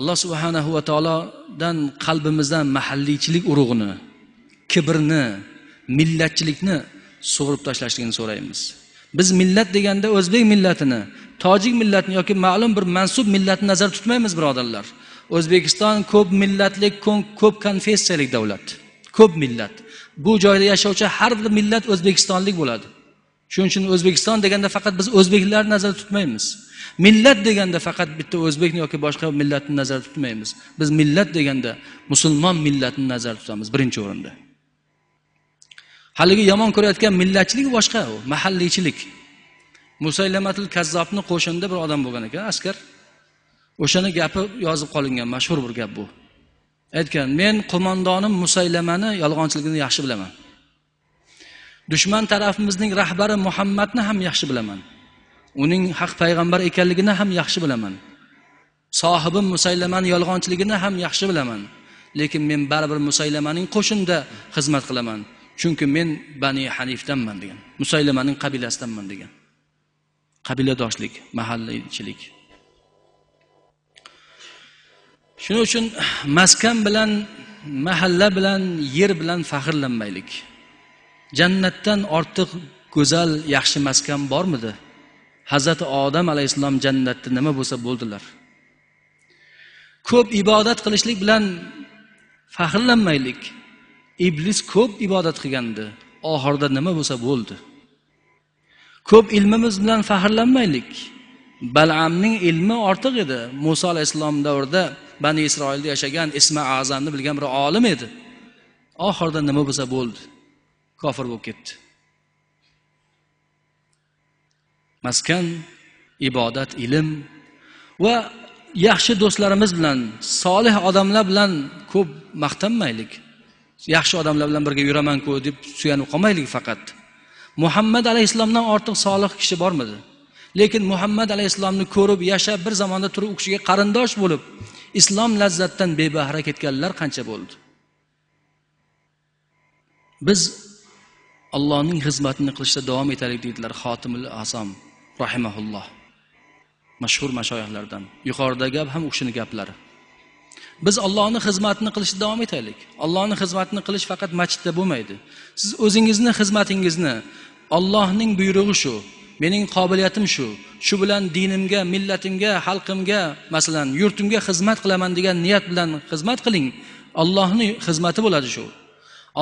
alloh subhanahu va taolodan qalbimizdan mahalliychilik urug'ini kibrni millatchilikni sug'urib tashlashligini so'raymiz biz millat deganda o'zbek millatini tojik millatini yoki ma'lum bir mansub millatni nazarda tutmaymiz birodarlar o'zbekiston ko'p millatli ko'p konfessiyali davlat ko'p millat bu joyda yashovchi har bir millat o'zbekistonlik bo'ladi shuning uchun o'zbekiston deganda faqat biz o'zbeklarni nazarda tutmaymiz millat deganda faqat bitta o'zbekni yoki boshqa millatni nazarda tutmaymiz biz millat deganda musulmon millatini nazarda tutamiz birinchi o'rinda haligi yomon ko'rayotgan millatchilik boshqa u mahalliychilik musaylamatil kazzobni qo'shinida bir odam bo'lgan ekan askar o'shani gapi yozib qolingan mashhur bir gap bu aytgan men qo'mondonim musaylamani yolg'onchiligini yaxshi bilaman dushman tarafimizning rahbari muhammadni ham yaxshi bilaman uning haq payg'ambar ekanligini ham yaxshi bilaman sohibi musaylamani yolg'onchiligini ham yaxshi bilaman lekin men baribir musaylamaning qo'shinida xizmat qilaman chunki men bani hanifdanman degan musaylamaning qabilasidanman degan qabiladoshlik mahallachilik shuning uchun maskan bilan mahalla bilan yer bilan faxrlanmaylik jannatdan ortiq go'zal yaxshi maskan bormidi hazrati odam alayhissalom jannatda nima bo'lsa bo'ldilar ko'p ibodat qilishlik bilan faxrlanmaylik iblis ko'p ibodat qilgandi oxirida nima bo'lsa bo'ldi ko'p ilmimiz bilan faxrlanmaylik balamning ilmi ortiq edi muso alayhissalom davrida bani isroilda yashagan ismi azamni bilgan bir olim edi oxirida nima bo'lsa bo'ldi kofir bo'lib ketdi maskan ibodat ilm va yaxshi do'stlarimiz bilan solih odamlar bilan ko'p maqtanmaylik yaxshi odamlar bilan birga yuramanku deb suyanib qolmaylik faqat muhammad alayhissalomdan ortiq solih kishi bormidi lekin muhammad alayhissalomni ko'rib yashab bir zamonda turib u kishiga qarindosh bo'lib islom lazzatidan bebahra ketganlar qancha bo'ldi biz allohning xizmatini qilishda davom etaylik deydilar xotimul asom rahimaulloh mashhur mashoyihlardan yuqorida gap ham u kishini gaplari biz ollohni xizmatini qilishda davom etaylik ollohni xizmatini qilish faqat masjidda bo'lmaydi siz o'zingizni xizmatingizni ollohning buyrug'i shu mening qobiliyatim shu shu bilan dinimga millatimga xalqimga masalan yurtimga xizmat qilaman degan niyat bilan xizmat qiling ollohni xizmati bo'ladi shu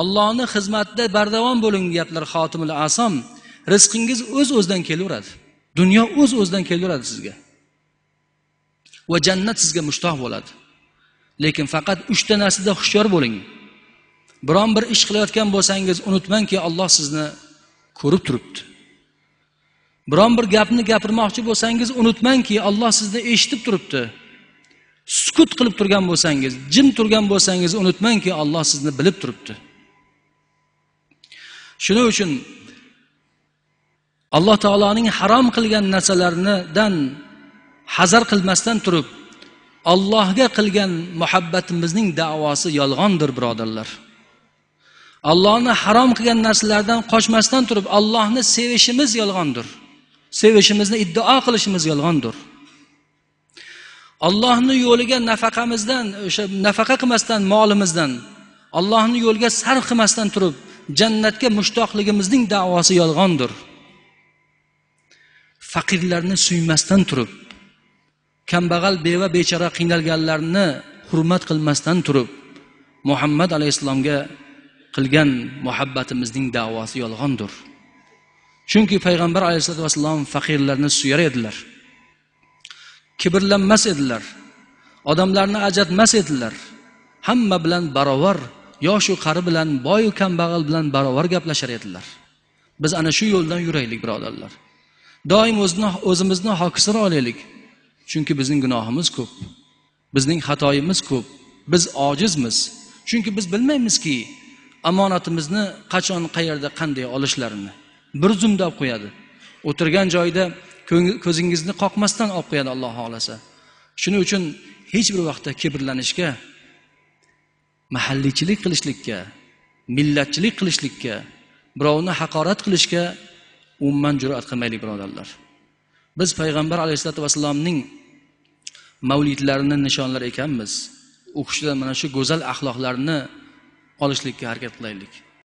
ollohni xizmatida bardavom bo'ling deyaptilar xotimul asom rizqingiz o'z öz o'zidan kelaveradi dunyo o'z öz o'zidan kelaveradi sizga va jannat sizga mushtoh bo'ladi lekin faqat uchta narsada hushyor bo'ling biron bir ish qilayotgan bo'lsangiz unutmangki olloh sizni ko'rib turibdi biron bir gapni gapirmoqchi bo'lsangiz unutmangki olloh sizni eshitib turibdi sukut qilib turgan bo'lsangiz jim turgan bo'lsangiz unutmangki olloh sizni bilib turibdi shuning uchun alloh taoloning harom qilgan narsalarnidan hazar qilmasdan turib allohga qilgan muhabbatimizning davosi yolg'ondir birodarlar allohni harom qilgan narsalardan qochmasdan turib allohni sevishimiz yolg'ondir sevishimizni iddao qilishimiz yolg'ondir allohni yo'liga nafaqamizdan o'sha nafaqa qilmasdan molimizdan allohni yo'liga sarf qilmasdan turib jannatga mushtoqligimizning davosi yolg'ondir faqirlarni suymasdan turib kambag'al beva bechora qiynalganlarni hurmat qilmasdan turib muhammad alayhissalomga qilgan muhabbatimizning davosi yolg'ondir chunki payg'ambar alayhisalotu vassalom faqirlarni suyar edilar kibrlanmas edilar odamlarni ajratmas edilar hamma bilan barobar yoshu qari bilan boyu kambag'al bilan barobar gaplashar edilar biz ana shu yo'ldan yuraylik birodarlar doim o'zini o'zimizni hokisir olaylik chunki bizning gunohimiz ko'p bizning xatoyimiz ko'p biz ojizmiz chunki biz bilmaymizki omonatimizni qachon qayerda qanday olishlarini bir zumda olib qo'yadi o'tirgan joyda ko'zingizni qoqmasdan olib qo'yadi alloh xohlasa shuning uchun hech bir vaqtda kibrlanishga mahalliychilik qilishlikka millatchilik qilishlikka birovni haqorat qilishga umuman jur'at qilmaylik birodarlar biz payg'ambar alayhissalotu vassalomning mavlidlarini nishonlar ekanmiz kishidan mana shu go'zal axloqlarni olishlikka harakat qilaylik